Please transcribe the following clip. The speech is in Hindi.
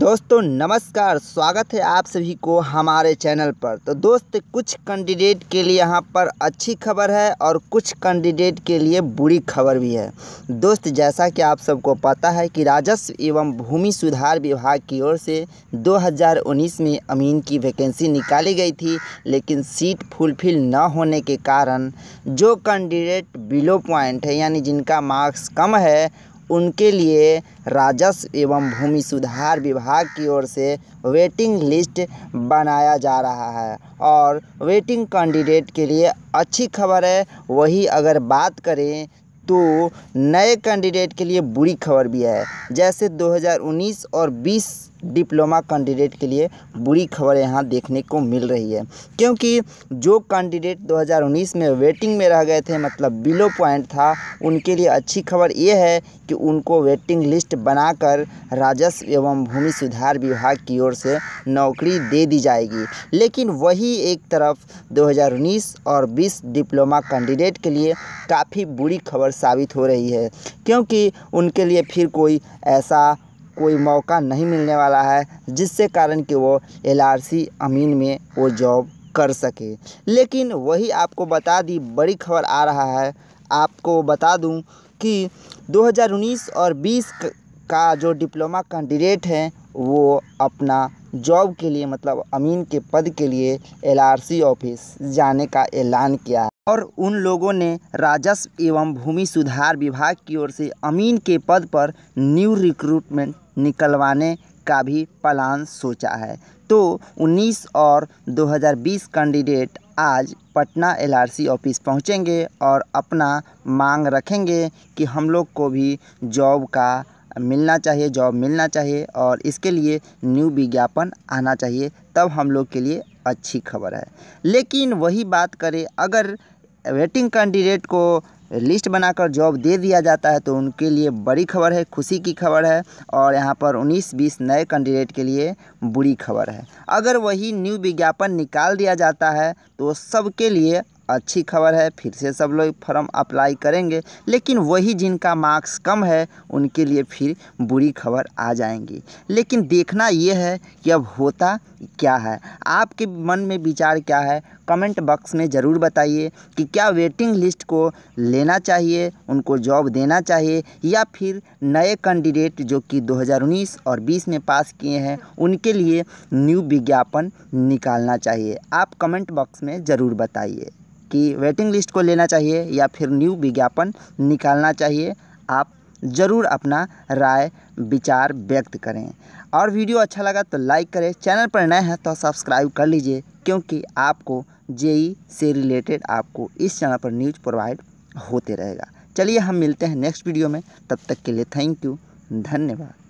दोस्तों नमस्कार स्वागत है आप सभी को हमारे चैनल पर तो दोस्त कुछ कैंडिडेट के लिए यहाँ पर अच्छी खबर है और कुछ कैंडिडेट के लिए बुरी खबर भी है दोस्त जैसा कि आप सबको पता है कि राजस्व एवं भूमि सुधार विभाग की ओर से 2019 में अमीन की वैकेंसी निकाली गई थी लेकिन सीट फुलफिल न होने के कारण जो कैंडिडेट बिलो पॉइंट है यानी जिनका मार्क्स कम है उनके लिए राजस्व एवं भूमि सुधार विभाग की ओर से वेटिंग लिस्ट बनाया जा रहा है और वेटिंग कैंडिडेट के लिए अच्छी खबर है वही अगर बात करें तो नए कैंडिडेट के लिए बुरी खबर भी है जैसे 2019 और 20 डिप्लोमा कैंडिडेट के लिए बुरी खबर यहाँ देखने को मिल रही है क्योंकि जो कैंडिडेट 2019 में वेटिंग में रह गए थे मतलब बिलो पॉइंट था उनके लिए अच्छी खबर ये है कि उनको वेटिंग लिस्ट बनाकर राजस्व एवं भूमि सुधार विभाग की ओर से नौकरी दे दी जाएगी लेकिन वही एक तरफ 2019 और 20 डिप्लोमा कैंडिडेट के लिए काफ़ी बुरी खबर साबित हो रही है क्योंकि उनके लिए फिर कोई ऐसा कोई मौका नहीं मिलने वाला है जिससे कारण कि वो एल अमीन में वो जॉब कर सके लेकिन वही आपको बता दी बड़ी खबर आ रहा है आपको बता दूं कि 2019 और 20 का जो डिप्लोमा कैंडिडेट हैं वो अपना जॉब के लिए मतलब अमीन के पद के लिए एलआरसी ऑफिस जाने का ऐलान किया है और उन लोगों ने राजस्व एवं भूमि सुधार विभाग की ओर से अमीन के पद पर न्यू रिक्रूटमेंट निकलवाने का भी प्लान सोचा है तो 19 और 2020 कैंडिडेट आज पटना एलआरसी ऑफिस पहुंचेंगे और अपना मांग रखेंगे कि हम लोग को भी जॉब का मिलना चाहिए जॉब मिलना चाहिए और इसके लिए न्यू विज्ञापन आना चाहिए तब हम लोग के लिए अच्छी खबर है लेकिन वही बात करें अगर वेटिंग कैंडिडेट को लिस्ट बनाकर जॉब दे दिया जाता है तो उनके लिए बड़ी खबर है खुशी की खबर है और यहाँ पर 19-20 नए कैंडिडेट के लिए बुरी खबर है अगर वही न्यू विज्ञापन निकाल दिया जाता है तो सबके लिए अच्छी खबर है फिर से सब लोग फॉर्म अप्लाई करेंगे लेकिन वही जिनका मार्क्स कम है उनके लिए फिर बुरी खबर आ जाएंगी लेकिन देखना ये है कि अब होता क्या है आपके मन में विचार क्या है कमेंट बॉक्स में ज़रूर बताइए कि क्या वेटिंग लिस्ट को लेना चाहिए उनको जॉब देना चाहिए या फिर नए कैंडिडेट जो कि 2019 और 20 में पास किए हैं उनके लिए न्यू विज्ञापन निकालना चाहिए आप कमेंट बॉक्स में ज़रूर बताइए कि वेटिंग लिस्ट को लेना चाहिए या फिर न्यू विज्ञापन निकालना चाहिए आप ज़रूर अपना राय विचार व्यक्त करें और वीडियो अच्छा लगा तो लाइक करें चैनल पर नए हैं तो सब्सक्राइब कर लीजिए क्योंकि आपको जेई e से रिलेटेड आपको इस चैनल पर न्यूज प्रोवाइड होते रहेगा चलिए हम मिलते हैं नेक्स्ट वीडियो में तब तक के लिए थैंक यू धन्यवाद